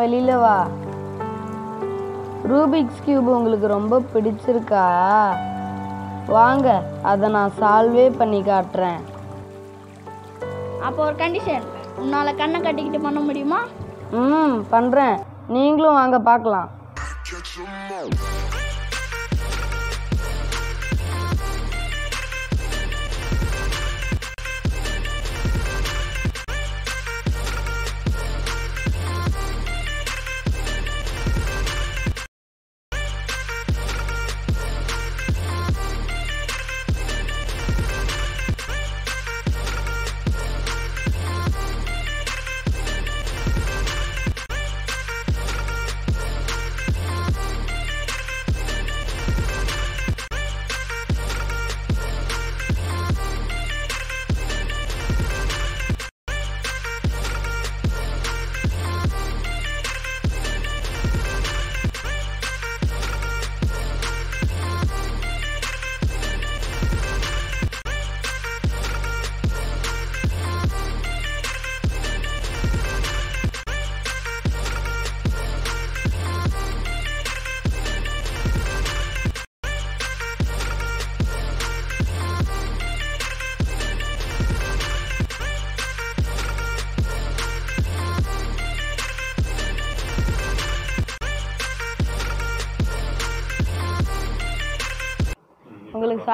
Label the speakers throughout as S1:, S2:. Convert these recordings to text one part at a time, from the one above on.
S1: வெளியில் வா Rubik's cube உங்களுக்கு ரொம்ப பிடிச்சிருக்கா வாங்க அதை நான் சால்வே பண்ணி காட்டுறேன் அப்போ ஒரு கண்டிஷன் உன்னால் கண்ணை கட்டிக்கிட்டு பண்ண முடியுமா ம் பண்ணுறேன் நீங்களும் வாங்க பார்க்கலாம்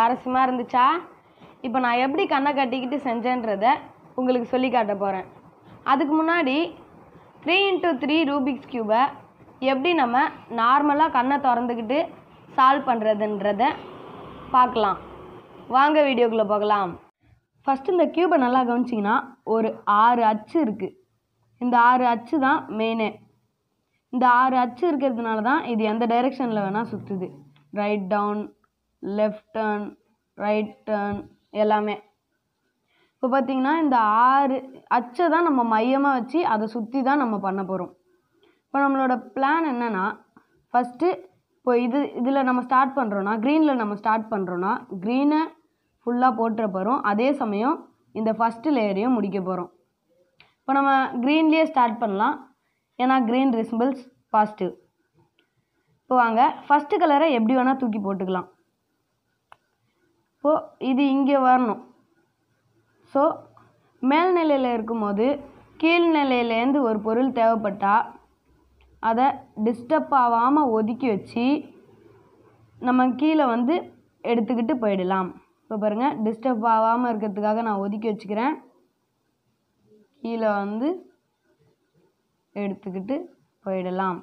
S1: சுவாரஸ்யமாக இருந்துச்சா இப்போ நான் எப்படி கண்ணை கட்டிக்கிட்டு செஞ்சேன்றத உங்களுக்கு சொல்லி காட்ட போகிறேன் அதுக்கு முன்னாடி த்ரீ இன்ட்டு த்ரீ ரூபிக்ஸ் க்யூபை எப்படி நம்ம நார்மலாக கண்ணை திறந்துக்கிட்டு சால்வ் பண்ணுறதுன்றத பார்க்கலாம் வாங்க வீடியோக்குள்ளே போகலாம் ஃபஸ்ட்டு இந்த க்யூபை நல்லா கவனிச்சிங்கன்னா ஒரு ஆறு அச்சு இருக்குது இந்த ஆறு அச்சு தான் மெயினே இந்த ஆறு அச்சு இருக்கிறதுனால தான் இது எந்த டைரெக்ஷனில் வேணால் சுற்றுது right down left turn right turn எல்லாமே இப்போ பார்த்தீங்கன்னா இந்த ஆறு அச்சை தான் நம்ம மையமாக வச்சு அதை சுற்றி தான் நம்ம பண்ண போகிறோம் இப்போ நம்மளோட பிளான் என்னென்னா ஃபஸ்ட்டு இப்போ இது இதில் நம்ம ஸ்டார்ட் பண்ணுறோன்னா க்ரீனில் நம்ம ஸ்டார்ட் பண்ணுறோன்னா க்ரீனை ஃபுல்லாக போட்டுற போகிறோம் அதே சமயம் இந்த ஃபஸ்ட்டு லேயரையும் முடிக்க போகிறோம் இப்போ நம்ம க்ரீன்லேயே ஸ்டார்ட் பண்ணலாம் ஏன்னா க்ரீன் ரிசிம்பிள்ஸ் பாசிட்டிவ் இப்போ வாங்க ஃபஸ்ட்டு கலரை எப்படி வேணால் தூக்கி போட்டுக்கலாம் ஸோ இது இங்கே வரணும் ஸோ மேல்நிலையில் இருக்கும்போது கீழ்நிலையிலேருந்து ஒரு பொருள் தேவைப்பட்டால் அதை டிஸ்டர்ப் ஆகாமல் ஒதுக்கி வச்சு நம்ம கீழே வந்து எடுத்துக்கிட்டு போயிடலாம் இப்போ பாருங்கள் டிஸ்டர்ப் ஆகாமல் இருக்கிறதுக்காக நான் ஒதுக்கி வச்சுக்கிறேன் கீழே வந்து எடுத்துக்கிட்டு போயிடலாம்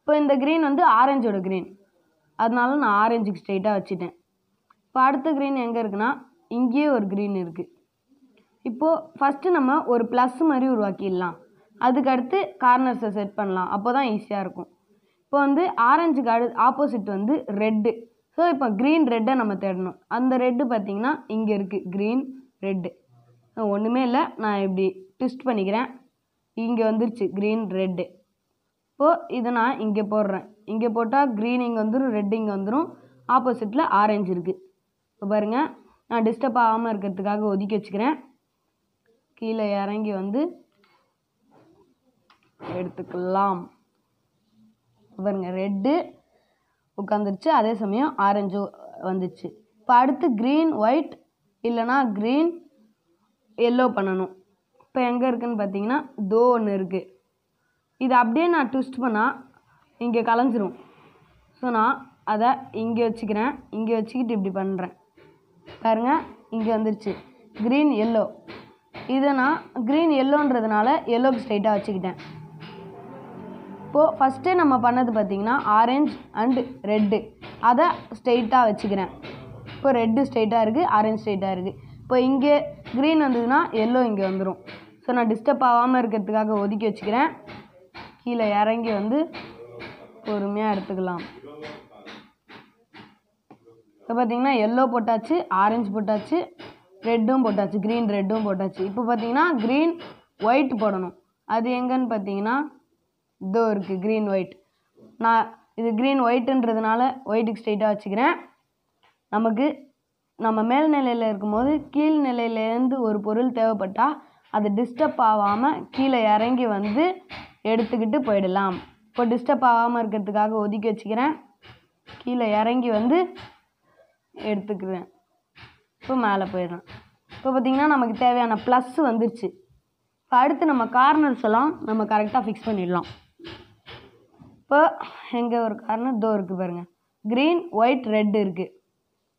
S1: இப்போ இந்த க்ரீன் வந்து ஆரஞ்சோட க்ரீன் அதனால நான் ஆரஞ்சுக்கு ஸ்ட்ரெயிட்டாக வச்சுட்டேன் இப்போ அடுத்த க்ரீன் எங்கே இருக்குன்னா இங்கேயே ஒரு க்ரீன் இருக்குது இப்போது ஃபஸ்ட்டு நம்ம ஒரு ப்ளஸ் மாதிரி உருவாக்கிடலாம் அதுக்கு அடுத்து கார்னர்ஸை செட் பண்ணலாம் அப்போ தான் ஈஸியாக இருக்கும் இப்போ வந்து ஆரஞ்சுக்கு அடு ஆப்போசிட் வந்து ரெட்டு ஸோ இப்போ க்ரீன் ரெட்டை நம்ம தேடணும் அந்த ரெட்டு பார்த்திங்கன்னா இங்கே இருக்குது க்ரீன் ரெட்டு ஒன்றுமே இல்லை நான் இப்படி ட்விஸ்ட் பண்ணிக்கிறேன் இங்கே வந்துருச்சு க்ரீன் ரெட்டு இப்போது இதை நான் இங்கே போடுறேன் இங்கே போட்டால் க்ரீன் இங்கே வந்துடும் ரெட் இங்கே வந்துடும் ஆப்போசிட்டில் ஆரஞ்சு இருக்குது இப்போ பாருங்கள் நான் டிஸ்டர்ப் ஆகாமல் இருக்கிறதுக்காக ஒதுக்கி வச்சுக்கிறேன் கீழே இறங்கி வந்து எடுத்துக்கலாம் பாருங்க ரெட்டு உட்காந்துருச்சு அதே சமயம் ஆரஞ்சு வந்துச்சு இப்போ அடுத்து க்ரீன் ஒயிட் இல்லைனா க்ரீன் எல்லோ பண்ணணும் இப்போ எங்கே இருக்குதுன்னு பார்த்தீங்கன்னா தோ ஒன்று இருக்குது இது அப்படியே நான் ட்விஸ்ட் பண்ணால் இங்கே கலைஞ்சிரும் ஸோ நான் அதை இங்கே வச்சுக்கிறேன் இங்கே வச்சுக்கிட்டு இப்படி பண்ணுறேன் பாருங்கள் இங்கே வந்துருச்சு க்ரீன் எல்லோ இதை நான் க்ரீன் எல்லோன்றதுனால எல்லோக்கு ஸ்ட்ரைட்டாக வச்சுக்கிட்டேன் இப்போது ஃபஸ்ட்டு நம்ம பண்ணது பார்த்திங்கன்னா ஆரஞ்ச் அண்டு ரெட்டு அதை ஸ்ட்ரைட்டாக வச்சுக்கிறேன் இப்போ ரெட்டு ஸ்ட்ரைட்டாக இருக்குது ஆரஞ்ச் ஸ்ட்ரைட்டாக இருக்குது இப்போ இங்கே க்ரீன் வந்ததுன்னா எல்லோ இங்கே வந்துடும் ஸோ நான் டிஸ்டர்ப் ஆகாமல் இருக்கிறதுக்காக ஒதுக்கி வச்சுக்கிறேன் கீழே இறங்கி வந்து பொறுமையாக எடுத்துக்கலாம் இப்போ பார்த்தீங்கன்னா எல்லோ போட்டாச்சு ஆரஞ்சு போட்டாச்சு ரெட்டும் போட்டாச்சு க்ரீன் ரெட்டும் போட்டாச்சு இப்போ பார்த்தீங்கன்னா க்ரீன் ஒயிட் போடணும் அது எங்கன்னு பார்த்தீங்கன்னா இதோ இருக்குது க்ரீன் ஒயிட் நான் இது க்ரீன் ஒயிட்டுன்றதுனால ஒயிட்டுக்கு ஸ்ட்ரெயிட்டாக வச்சுக்கிறேன் நமக்கு நம்ம மேல்நிலையில் இருக்கும்போது கீழ்நிலையிலேருந்து ஒரு பொருள் தேவைப்பட்டால் அது டிஸ்டர்ப் ஆகாமல் கீழே இறங்கி வந்து எடுத்துக்கிட்டு போயிடலாம் இப்போ டிஸ்டர்ப் ஆகாமல் இருக்கிறதுக்காக ஒதுக்கி வச்சுக்கிறேன் கீழே இறங்கி வந்து எடுத்துக்கிறேன் இப்போ மேலே போயிடுறேன் இப்போ பார்த்திங்கன்னா நமக்கு தேவையான ப்ளஸ் வந்துருச்சு இப்போ அடுத்து நம்ம கார்னர்ஸ் எல்லாம் நம்ம கரெக்டாக ஃபிக்ஸ் பண்ணிடலாம் இப்போ எங்கே ஒரு கார்னர் தோ இருக்குது பாருங்கள் க்ரீன் ஒயிட் ரெட் இருக்குது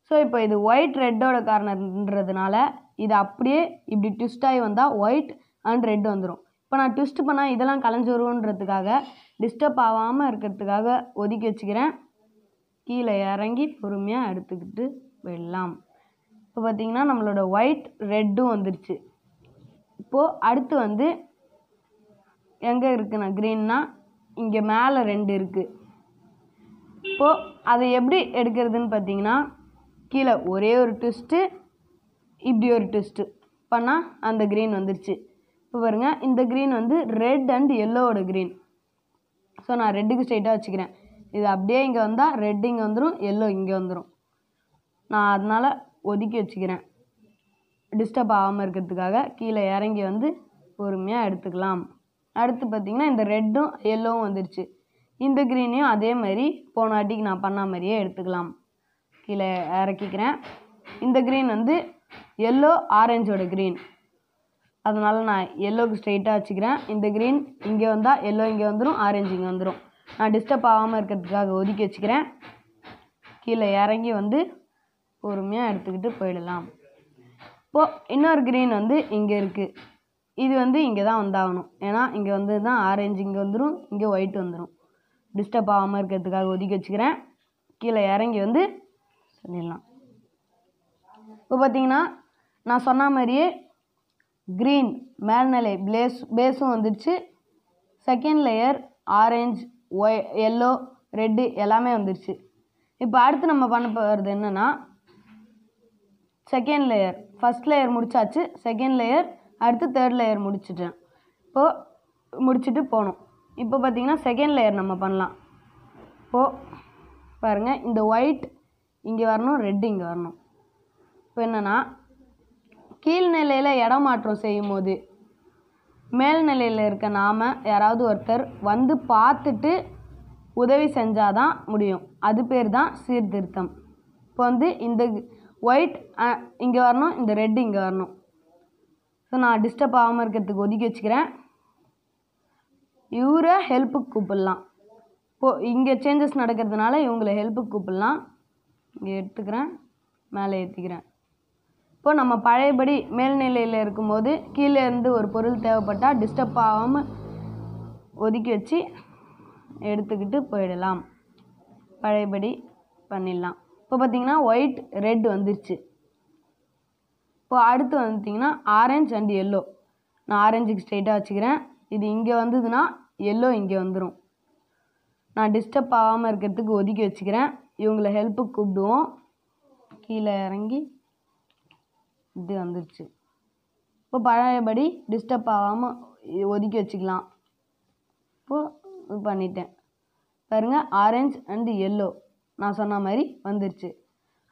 S1: ஸோ இப்போ இது ஒயிட் ரெட்டோட கார்னர்ன்றதுனால இது அப்படியே இப்படி ட்விஸ்ட் ஆகி வந்தால் ஒயிட் அண்ட் ரெட் வந்துடும் இப்போ நான் ட்விஸ்ட் பண்ணால் இதெல்லாம் கலைஞ்சு வருன்றதுக்காக டிஸ்டர்ப் ஆகாமல் இருக்கிறதுக்காக ஒதுக்கி வச்சுக்கிறேன் கீழே இறங்கி பொறுமையாக எடுத்துக்கிட்டு விடலாம் இப்போ பார்த்திங்கன்னா நம்மளோட ஒயிட் ரெட்டும் வந்துருச்சு இப்போது அடுத்து வந்து எங்கே இருக்குண்ணா க்ரீன்னா இங்கே மேலே ரெண்டு இருக்குது இப்போது அதை எப்படி எடுக்கிறதுன்னு பார்த்தீங்கன்னா கீழே ஒரே ஒரு ட்விஸ்ட்டு இப்படி ஒரு ட்விஸ்ட்டு பண்ணால் அந்த க்ரீன் வந்துருச்சு இப்போ பாருங்கள் இந்த க்ரீன் வந்து ரெட் அண்ட் எல்லோவோட க்ரீன் ஸோ நான் ரெட்டுக்கு ஸ்ட்ரைட்டாக வச்சுக்கிறேன் இது அப்படியே இங்கே வந்தால் ரெட் இங்கே வந்துடும் எல்லோ இங்கே வந்துடும் நான் அதனால் ஒதுக்கி வச்சுக்கிறேன் டிஸ்டர்ப் ஆகாமல் இருக்கிறதுக்காக கீழே இறங்கி வந்து பொறுமையாக எடுத்துக்கலாம் அடுத்து பார்த்திங்கன்னா இந்த ரெட்டும் எல்லோவும் வந்துருச்சு இந்த க்ரீனையும் அதே மாதிரி போன வாட்டிக்கு நான் பண்ண மாதிரியே எடுத்துக்கலாம் கீழே இறக்கிக்கிறேன் இந்த க்ரீன் வந்து எல்லோ ஆரஞ்சோட க்ரீன் அதனால் நான் எல்லோவுக்கு ஸ்ட்ரைட்டாக வச்சுக்கிறேன் இந்த க்ரீன் இங்கே வந்தால் எல்லோ இங்கே வந்துடும் ஆரஞ்சு இங்கே வந்துடும் நான் டிஸ்டர்ப் ஆகாமல் இருக்கிறதுக்காக ஒதுக்கி வச்சுக்கிறேன் கீழே இறங்கி வந்து பொறுமையாக எடுத்துக்கிட்டு போயிடலாம் இப்போது இன்னொரு க்ரீன் வந்து இங்கே இருக்குது இது வந்து இங்கே தான் வந்தாகணும் ஏன்னா இங்கே வந்து தான் ஆரேஞ்சு இங்கே வந்துடும் இங்கே ஒயிட் வந்துடும் டிஸ்டர்ப் ஆகாமல் இருக்கிறதுக்காக ஒதுக்கி வச்சுக்கிறேன் கீழே இறங்கி வந்து சொல்லிடலாம் இப்போ பார்த்தீங்கன்னா நான் சொன்ன மாதிரியே க்ரீன் மேல்நிலை பிளேஸ் பேஸும் வந்துடுச்சு செகண்ட் லேயர் ஆரேஞ்ச் ஒய் எல்லோ ரெட்டு எல்லாமே வந்துருச்சு இப்போ அடுத்து நம்ம பண்ண போகிறது என்னென்னா செகண்ட் லேயர் ஃபஸ்ட் லேயர் முடித்தாச்சு செகண்ட் லேயர் அடுத்து தேர்ட் லேயர் முடிச்சுட்டேன் இப்போது முடிச்சுட்டு போகணும் இப்போ பார்த்திங்கன்னா செகண்ட் லேயர் நம்ம பண்ணலாம் இப்போது பாருங்கள் இந்த ஒயிட் இங்கே வரணும் ரெட் இங்கே வரணும் இப்போ என்னென்னா கீழ்நிலையில் மாற்றம் செய்யும் போது மேல்நிலையில் இருக்க நாம் யாராவது ஒருத்தர் வந்து பார்த்துட்டு உதவி செஞ்சால் தான் முடியும் அது பேர் தான் சீர்திருத்தம் இப்போ வந்து இந்த ஒயிட் இங்கே வரணும் இந்த ரெட் இங்கே வரணும் ஸோ நான் டிஸ்டர்ப் ஆகாமல் இருக்கிறதுக்கு ஒதுக்கி வச்சுக்கிறேன் இவரை ஹெல்ப்புக்கு கூப்பிடலாம் இப்போ இங்கே சேஞ்சஸ் நடக்கிறதுனால இவங்களை ஹெல்ப்புக்கு கூப்பிடலாம் இங்கே எடுத்துக்கிறேன் மேலே ஏற்றிக்கிறேன் இப்போ நம்ம பழையபடி மேல்நிலையில் இருக்கும்போது கீழே இருந்து ஒரு பொருள் தேவைப்பட்டால் டிஸ்டர்ப் ஆகாமல் ஒதுக்கி வச்சு எடுத்துக்கிட்டு போயிடலாம் பழையபடி பண்ணிடலாம் இப்போ பார்த்திங்கன்னா ஒயிட் ரெட் வந்துருச்சு இப்போ அடுத்து வந்துட்டிங்கன்னா ஆரஞ்ச் அண்ட் எல்லோ நான் ஆரஞ்சுக்கு ஸ்ட்ரெயிட்டாக வச்சுக்கிறேன் இது இங்கே வந்ததுன்னா எல்லோ இங்கே வந்துடும் நான் டிஸ்டர்ப் ஆகாமல் இருக்கிறதுக்கு ஒதுக்கி வச்சுக்கிறேன் இவங்களை ஹெல்ப்புக்கு கூப்பிடுவோம் கீழே இறங்கி இப்படி வந்துருச்சு இப்போ பழையபடி டிஸ்டர்ப் ஆகாமல் ஒதுக்கி வச்சுக்கலாம் இப்போது இது பண்ணிட்டேன் பாருங்கள் ஆரஞ்சு அண்டு எல்லோ நான் சொன்ன மாதிரி வந்துருச்சு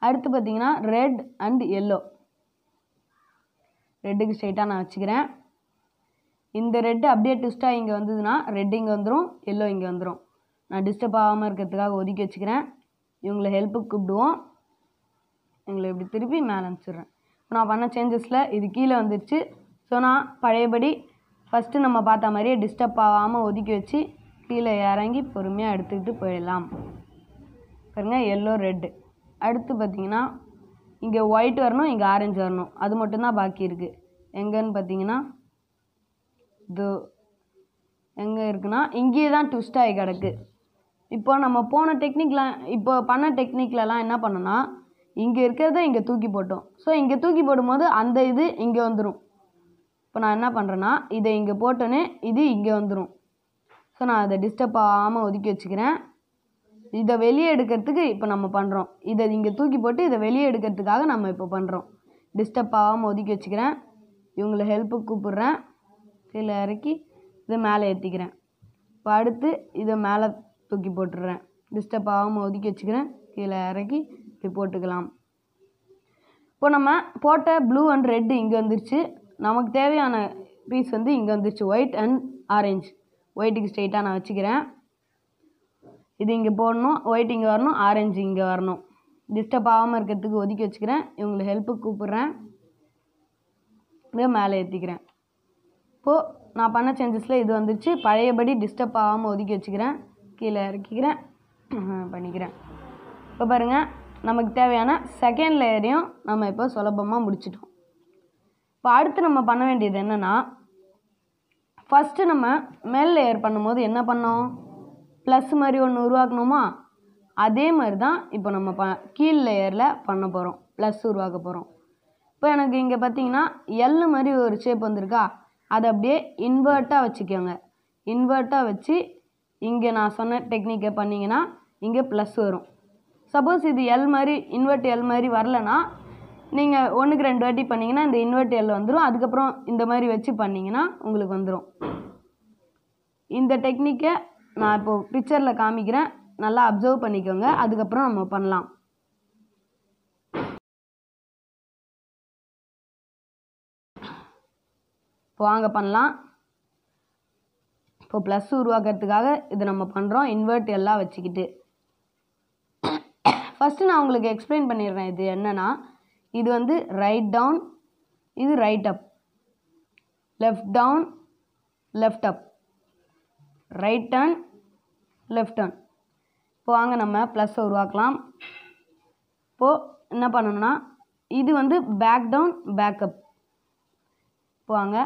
S1: அடுத்து பார்த்தீங்கன்னா ரெட் அண்ட் எல்லோ ரெட்டுக்கு ஸ்ட்ரைட்டாக நான் வச்சுக்கிறேன் இந்த ரெட்டு அப்படியே ட்விஸ்ட்டாக இங்கே வந்ததுன்னா ரெட் இங்கே வந்துடும் எல்லோ இங்கே வந்துடும் நான் டிஸ்டர்ப் ஆகாமல் இருக்கிறதுக்காக ஒதுக்கி வச்சுக்கிறேன் இவங்களை ஹெல்ப்புக்கு கூப்பிடுவோம் இவங்களை இப்படி திருப்பி மேலே அனுப்பிச்சிடுறேன் நான் பண்ண சேஞ்சஸில் இது கீழே வந்துடுச்சு ஸோ நான் பழையபடி ஃபஸ்ட்டு நம்ம பார்த்த மாதிரியே டிஸ்டர்ப் ஆகாமல் ஒதுக்கி வச்சு கீழே இறங்கி பொறுமையாக எடுத்துக்கிட்டு போயிடலாம் பாருங்கள் எல்லோ ரெட்டு அடுத்து பார்த்திங்கன்னா இங்கே ஒயிட் வரணும் இங்கே ஆரஞ்சு வரணும் அது மட்டும்தான் பாக்கி இருக்குது எங்கேன்னு பார்த்தீங்கன்னா இது எங்கே இருக்குன்னா இங்கேயே தான் ட்விஸ்ட் ஆகி கிடக்கு இப்போ நம்ம போன டெக்னிக்லாம் இப்போ பண்ண டெக்னிக்லலாம் என்ன பண்ணோன்னா இங்கே இருக்கிறத இங்கே தூக்கி போட்டோம் ஸோ இங்கே தூக்கி போடும்போது அந்த இது இங்கே வந்துடும் இப்போ நான் என்ன பண்ணுறேன்னா இதை இங்கே போட்டோன்னே இது இங்கே வந்துடும் ஸோ நான் அதை டிஸ்டர்ப் ஆகாமல் ஒதுக்கி வச்சுக்கிறேன் இதை வெளியே எடுக்கிறதுக்கு இப்போ நம்ம பண்ணுறோம் இதை இங்கே தூக்கி போட்டு இதை வெளியே எடுக்கிறதுக்காக நம்ம இப்போ பண்ணுறோம் டிஸ்டர்ப் ஆகாமல் ஒதுக்கி வச்சுக்கிறேன் இவங்களை ஹெல்ப்பு கூப்பிட்றேன் கீழே இறக்கி இதை மேலே ஏற்றிக்கிறேன் இப்போ அடுத்து இதை மேலே தூக்கி போட்டுடுறேன் டிஸ்டர்ப் ஆகாமல் ஒதுக்கி வச்சுக்கிறேன் கீழே இறக்கி இப்படி போட்டுக்கலாம் இப்போ நம்ம போட்ட ப்ளூ அண்ட் ரெட்டு இங்கே வந்துருச்சு நமக்கு தேவையான பீஸ் வந்து இங்கே வந்துருச்சு ஒயிட் அண்ட் ஆரேஞ்ச் ஒயிட்டுக்கு ஸ்ட்ரெயிட்டாக நான் வச்சுக்கிறேன் இது இங்கே போடணும் ஒயிட் இங்கே வரணும் ஆரேஞ்ச் இங்கே வரணும் டிஸ்டர்ப் ஆகாமல் இருக்கிறதுக்கு ஒதுக்கி வச்சுக்கிறேன் இவங்களை ஹெல்ப்புக்கு கூப்பிட்றேன் இதை மேலே ஏற்றிக்கிறேன் இப்போது நான் பண்ண சேஞ்சஸில் இது வந்துருச்சு பழையபடி டிஸ்டர்ப் ஆகாமல் ஒதுக்கி வச்சுக்கிறேன் கீழே இறக்கிக்கிறேன் பண்ணிக்கிறேன் இப்போ பாருங்கள் நமக்கு தேவையான செகண்ட் லேயரையும் நம்ம இப்போ சுலபமாக முடிச்சிட்டோம் இப்போ அடுத்து நம்ம பண்ண வேண்டியது என்னென்னா ஃபஸ்ட்டு நம்ம மேல் லேயர் பண்ணும்போது என்ன பண்ணோம் ப்ளஸ் மாதிரி ஒன்று உருவாக்கணுமா அதே மாதிரி தான் இப்போ நம்ம ப கீழ் லேயரில் பண்ண போகிறோம் ப்ளஸ் உருவாக்க போகிறோம் இப்போ எனக்கு இங்கே பார்த்தீங்கன்னா எல் மாதிரி ஒரு ஷேப் வந்திருக்கா அதை அப்படியே இன்வெர்ட்டாக வச்சுக்கோங்க இன்வெர்ட்டாக வச்சு இங்கே நான் சொன்ன டெக்னிக்கை பண்ணிங்கன்னா இங்கே ப்ளஸ் வரும் சப்போஸ் இது எல் மாதிரி இன்வெர்ட் எல் மாதிரி வரலன்னா நீங்கள் ஒன்றுக்கு ரெண்டு வாட்டி பண்ணிங்கன்னா இந்த இன்வெர்ட் எல் வந்துடும் அதுக்கப்புறம் இந்த மாதிரி வச்சு பண்ணிங்கன்னா உங்களுக்கு வந்துடும் இந்த டெக்னிக்கை நான் இப்போது பிக்சரில் காமிக்கிறேன் நல்லா அப்சர்வ் பண்ணிக்கோங்க அதுக்கப்புறம் நம்ம பண்ணலாம் இப்போ வாங்க பண்ணலாம் இப்போ ப்ளஸ் உருவாக்கிறதுக்காக இது நம்ம பண்ணுறோம் இன்வெர்ட் எல்லாம் வச்சுக்கிட்டு ஃபஸ்ட்டு நான் உங்களுக்கு எக்ஸ்பிளைன் பண்ணிடுறேன் இது என்னென்னா இது வந்து ரைட் டவுன் இது right up left down left up right turn left turn இப்போ வாங்க நம்ம ப்ளஸ்ஸை உருவாக்கலாம் இப்போது என்ன பண்ணணும்னா இது வந்து பேக் டவுன் பேக்கப் இப்போ வாங்க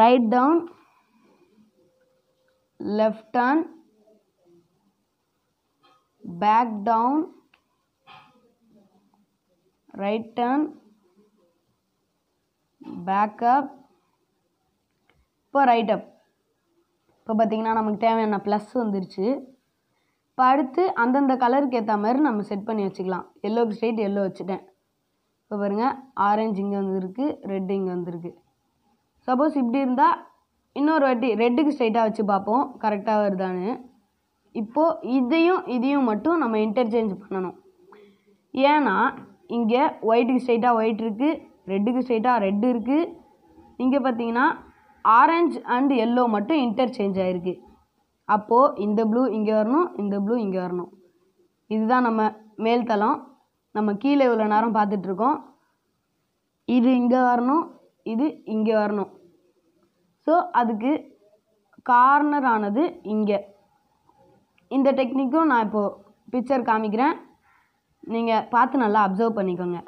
S1: right down left turn back down right turn back up இப்போ ரைட் அப் இப்போ பார்த்திங்கன்னா நமக்கு தேவையான ப்ளஸ் வந்துருச்சு இப்போ அடுத்து அந்தந்த கலருக்கு ஏற்ற மாதிரி நம்ம செட் பண்ணி வச்சுக்கலாம் எல்லோ ஸ்ட்ரைட் எல்லோ வச்சுட்டேன் இப்போ பாருங்கள் ஆரஞ்சு இங்கே வந்துருக்கு ரெட்டு இங்கே வந்துருக்கு சப்போஸ் இப்படி இருந்தால் இன்னொரு வாட்டி ரெட்டுக்கு ஸ்ட்ரைட்டாக வச்சு பார்ப்போம் கரெக்டாக வருதான்னு இப்போது இதையும் இதையும் மட்டும் நம்ம இன்டர்ச்சேஞ்ச் பண்ணணும் ஏன்னா இங்கே ஒயிட்டுக்கு ஸ்ட்ரைட்டாக ஒயிட் இருக்குது ரெட்டுக்கு ஸ்ட்ரைட்டாக ரெட்டு இருக்குது இங்கே பார்த்தீங்கன்னா ஆரஞ்சு அண்ட் எல்லோ மட்டும் இன்டர்சேஞ்ச் ஆகிருக்கு அப்போது இந்த ப்ளூ இங்கே வரணும் இந்த ப்ளூ இங்கே வரணும் இதுதான் நம்ம மேல்தளம் நம்ம கீழே இவ்வளோ நேரம் பார்த்துட்ருக்கோம் இது இங்கே வரணும் இது இங்கே வரணும் ஸோ அதுக்கு கார்னர் ஆனது இங்கே இந்த டெக்னிக்கும் நான் இப்போது பிக்சர் காமிக்கிறேன் நீங்கள் பார்த்து நல்லா அப்சர்வ் பண்ணிக்கோங்க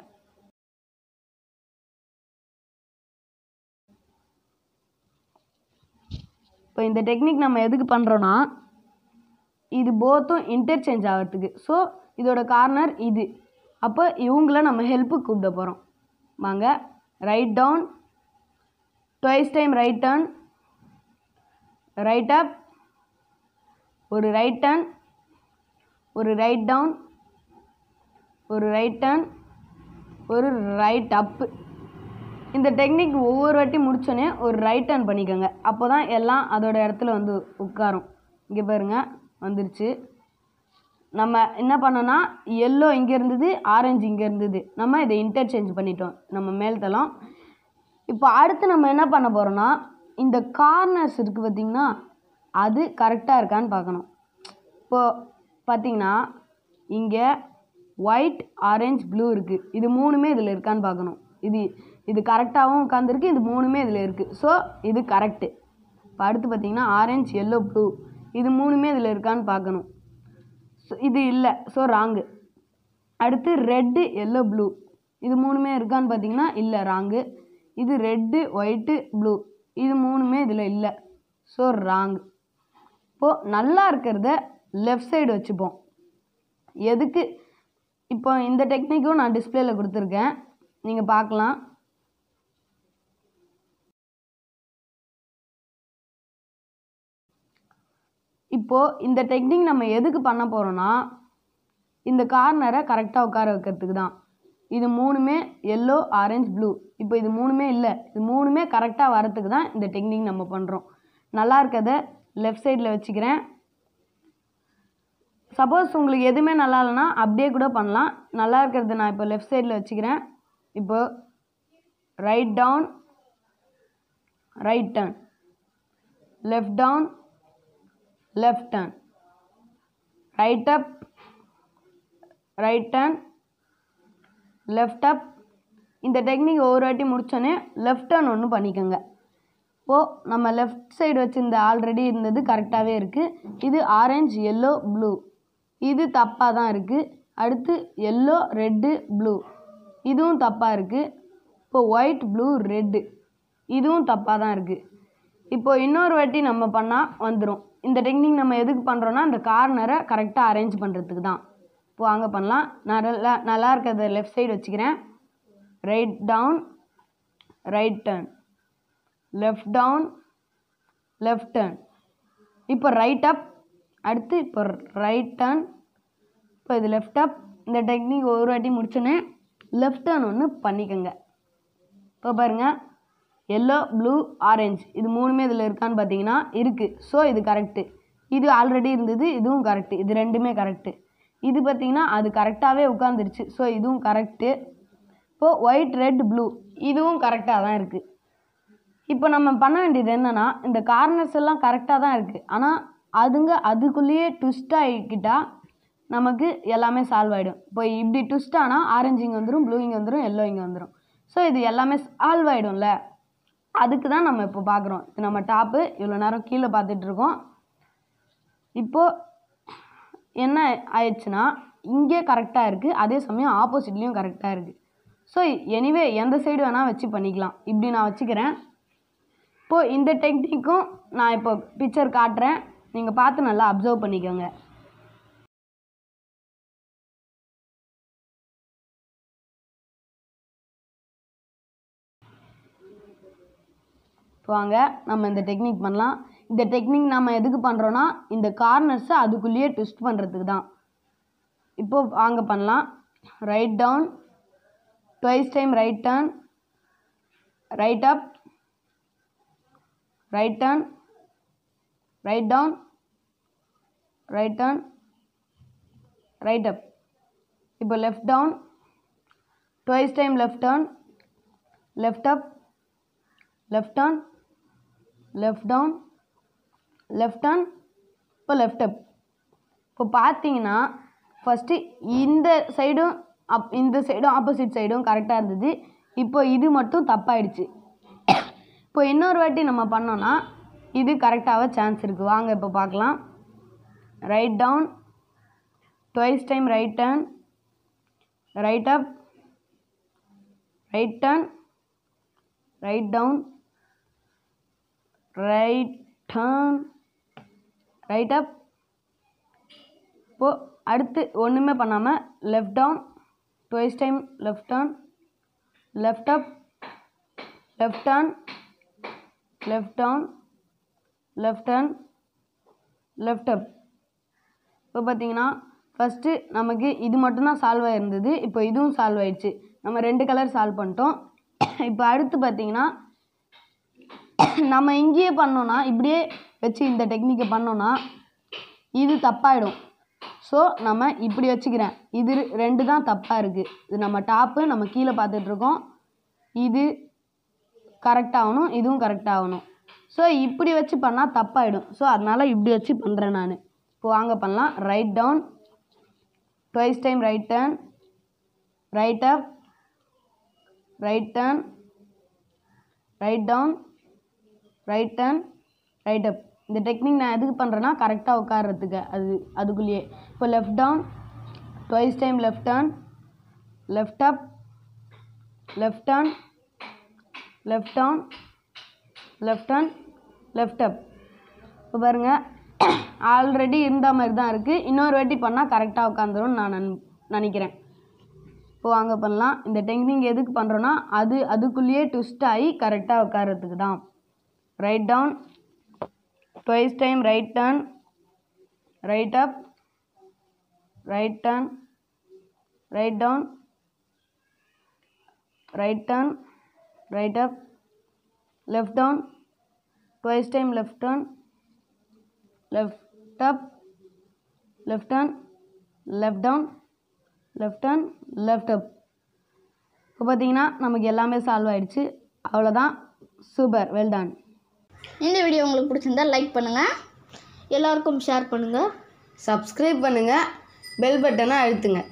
S1: இப்போ இந்த டெக்னிக் நம்ம எதுக்கு பண்ணுறோன்னா இது போத்தும் இன்டர்சேஞ்ச் ஆகிறதுக்கு ஸோ இதோட கார்னர் இது அப்போ இவங்கள நம்ம ஹெல்ப்புக்கு கூப்பிட போகிறோம் வாங்க right down twice time right turn right up ஒரு ரைட் டர்ன் ஒரு ரைட் டவுன் ஒரு ரைட் டேர்ன் ஒரு ரைட் அப்பு இந்த டெக்னிக் ஒவ்வொரு வாட்டி முடித்தோன்னே ஒரு ரைட் டேர்ன் பண்ணிக்கோங்க அப்போ தான் எல்லாம் அதோட இடத்துல வந்து உட்காரும் இங்கே பாருங்கள் வந்துருச்சு நம்ம என்ன பண்ணோன்னா எல்லோ இங்கே இருந்தது ஆரஞ்சு இங்கே இருந்தது நம்ம இதை இன்டர்சேஞ்ச் பண்ணிட்டோம் நம்ம மேல்தளம் இப்போ அடுத்து நம்ம என்ன பண்ண போகிறோன்னா இந்த கார்னர்ஸ் இருக்குது பார்த்திங்கன்னா அது கரெக்டாக இருக்கான்னு பார்க்கணும் இப்போது பார்த்திங்கன்னா இங்கே ஒயிட் ஆரஞ்ச் ப்ளூ இருக்குது இது மூணுமே இதில் இருக்கான்னு பார்க்கணும் இது இது கரெக்டாகவும் உட்காந்துருக்கு இது மூணுமே இதில் இருக்குது ஸோ இது கரெக்டு இப்போ அடுத்து பார்த்தீங்கன்னா ஆரஞ்ச் எல்லோ ப்ளூ இது மூணுமே இதில் இருக்கான்னு பார்க்கணும் ஸோ இது இல்லை ஸோ ராங்கு அடுத்து ரெட்டு எல்லோ ப்ளூ இது மூணுமே இருக்கான்னு பார்த்தீங்கன்னா இல்லை ராங்கு இது ரெட்டு ஒயிட்டு ப்ளூ இது மூணுமே இதில் இல்லை ஸோ ராங் இப்போது நல்லா இருக்கிறத லெஃப்ட் சைடு வச்சுப்போம் எதுக்கு இப்போ இந்த டெக்னிக்கும் நான் டிஸ்பிளேல கொடுத்துருக்கேன் நீங்கள் பார்க்கலாம் இப்போது இந்த டெக்னிக் நம்ம எதுக்கு பண்ண போகிறோன்னா இந்த கார்னரை கரெக்டாக உட்கார வைக்கிறதுக்கு தான் இது மூணுமே எல்லோ ஆரஞ்ச் ப்ளூ இப்போ இது மூணுமே இல்லை இது மூணுமே கரெக்டாக வரத்துக்கு தான் இந்த டெக்னிக் நம்ம பண்ணுறோம் நல்லா இருக்கிறத லெஃப்ட் சைடில் வச்சுக்கிறேன் சப்போஸ் உங்களுக்கு எதுவுமே நல்லா இல்லைன்னா அப்படியே கூட பண்ணலாம் நல்லா இருக்கிறது நான் இப்போ லெஃப்ட் சைடில் வச்சுக்கிறேன் இப்போ right down right turn left down left turn right up right turn left up இந்த டெக்னிக் ஒவ்வொரு வாட்டி முடித்தோன்னே லெஃப்ட் டர்ன் ஒன்று பண்ணிக்கோங்க இப்போது நம்ம லெஃப்ட் சைடு வச்சுருந்த ஆல்ரெடி இருந்தது கரெக்டாகவே இருக்குது இது ஆரஞ்சு எல்லோ ப்ளூ இது தப்பாக தான் இருக்குது அடுத்து எல்லோ ரெட்டு ப்ளூ இதுவும் தப்பாக இருக்குது இப்போ ஒயிட் ப்ளூ ரெட்டு இதுவும் தப்பாக தான் இருக்குது இப்போது இன்னொரு வாட்டி நம்ம பண்ணால் வந்துடும் இந்த டெக்னிக் நம்ம எதுக்கு பண்ணுறோன்னா அந்த கார்னரை கரெக்டாக அரேஞ்ச் பண்ணுறதுக்கு தான் இப்போ வாங்க பண்ணலாம் நல்லா நல்லா இருக்கிறத லெஃப்ட் சைடு வச்சுக்கிறேன் right down right turn left down left turn இப்போ ரைட் அப் அடுத்து இப்போ ரைட் டேர்ன் இப்போ இது லெஃப்ட் இந்த டெக்னிக் ஒரு வாட்டி முடிச்சோன்னே லெஃப்ட் டேர்ன் ஒன்று பண்ணிக்கோங்க இப்போ பாருங்கள் எல்லோ ப்ளூ ஆரஞ்சு இது மூணுமே இதில் இருக்கான்னு பார்த்தீங்கன்னா இருக்குது ஸோ இது கரெக்டு இது ஆல்ரெடி இருந்தது இதுவும் கரெக்டு இது ரெண்டுமே கரெக்டு இது பார்த்திங்கன்னா அது கரெக்டாகவே உட்காந்துருச்சு ஸோ இதுவும் கரெக்டு இப்போது ஒயிட் ரெட் ப்ளூ இதுவும் கரெக்டாக தான் இருக்குது இப்போ நம்ம பண்ண வேண்டியது என்னென்னா இந்த கார்னர்ஸ் எல்லாம் கரெக்டாக தான் இருக்குது ஆனால் அதுங்க அதுக்குள்ளேயே ட்விஸ்ட் ஆகிக்கிட்டால் நமக்கு எல்லாமே சால்வ் ஆகிடும் இப்போ இப்படி ட்விஸ்ட் ஆனால் ஆரஞ்சு இங்கே வந்துடும் ப்ளூ இங்கே வந்துடும் எல்லோ இங்கே வந்துடும் ஸோ இது எல்லாமே சால்வ் ஆகிடும்ல அதுக்கு தான் நம்ம இப்போ பார்க்குறோம் இது நம்ம டாப்பு இவ்வளோ நேரம் கீழே பார்த்துட்ருக்கோம் இப்போது என்ன ஆயிடுச்சுன்னா இங்கே கரெக்டாக இருக்குது அதே சமயம் ஆப்போசிட்லேயும் கரெக்டாக இருக்குது ஸோ எனிவே எந்த சைடு வேணால் வச்சு பண்ணிக்கலாம் இப்படி நான் வச்சுக்கிறேன் இப்போது இந்த டெக்னிக்கும் நான் இப்போ பிக்சர் காட்டுறேன் நீங்கள் பார்த்து நல்லா அப்சர்வ் பண்ணிக்கோங்க வாங்க நம்ம இந்த டெக்னிக் பண்ணலாம் இந்த டெக்னிக் நம்ம எதுக்கு பண்ணுறோன்னா இந்த கார்னர்ஸை அதுக்குள்ளேயே ட்விஸ்ட் பண்ணுறதுக்கு தான் இப்போ வாங்க பண்ணலாம் right down twice time right turn right up right turn right down right down right up இப்போ left down twice time left down left up left down left down left down இப்போ left up இப்போ பார்த்தீங்கன்னா first இந்த சைடும் அப் இந்த சைடும் opposite சைடும் கரெக்டாக இருந்தது இப்போ இது மட்டும் தப்பாயிடுச்சு இப்போ இன்னொரு வாட்டி நம்ம பண்ணோன்னா இது கரெக்டாக சான்ஸ் இருக்குது வாங்க இப்போ பார்க்கலாம் right down twice time right turn right up right turn right down right turn right up இப்போது அடுத்து ஒன்றுமே பண்ணாமல் left down twice time left turn left up left turn left down left and left up இப்போ பார்த்தீங்கன்னா first நமக்கு இது மட்டும்தான் solve ஆகிருந்தது இப்போ இதுவும் சால்வ் ஆயிடுச்சு நம்ம ரெண்டு கலர் சால்வ் பண்ணிட்டோம் இப்போ அடுத்து பார்த்தீங்கன்னா நம்ம இங்கேயே பண்ணோன்னா இப்படியே வச்சு இந்த டெக்னிக்கை பண்ணோன்னா இது தப்பாயிடும் ஸோ நம்ம இப்படி வச்சுக்கிறேன் இது ரெண்டு தான் தப்பாக இருக்குது இது நம்ம டாப்பு நம்ம கீழே பார்த்துட்ருக்கோம் இது கரெக்டாகணும் இதுவும் கரெக்டாகணும் ஸோ இப்படி வச்சு பண்ணால் தப்பாகிடும் ஸோ அதனால் இப்படி வச்சு பண்ணுறேன் நான் இப்போ வாங்க பண்ணலாம் right down twice time right turn right up right turn right down right turn right up இந்த டெக்னிக் நான் எதுக்கு பண்ணுறேன்னா கரெக்டாக உட்காறதுக்கு அது அதுக்குள்ளேயே இப்போ left down twice time left turn left up left turn left down left turn left up இப்போ பாருங்கள் ஆல்ரெடி இருந்த மாதிரி தான் இருக்குது இன்னொரு வாட்டி பண்ணால் கரெக்டாக உட்காந்துரும் நான் நினைக்கிறேன் இப்போ வாங்க பண்ணலாம் இந்த டெக்னிக் எதுக்கு பண்ணுறோன்னா அது அதுக்குள்ளேயே ட்விஸ்ட் ஆகி கரெக்டாக உட்காரத்துக்கு தான் right down twice time right turn right up right turn right down right turn right up left down twice time left turn left up left turn left down left turn left up இப்போ பார்த்தீங்கன்னா நமக்கு எல்லாமே solve ஆயிடுச்சு அவ்வளோதான் super well done இந்த video உங்களுக்கு பிடிச்சிருந்தா like பண்ணுங்கள் எல்லாருக்கும் ஷேர் பண்ணுங்கள் சப்ஸ்கிரைப் பண்ணுங்கள் பெல் பட்டனை அழுத்துங்க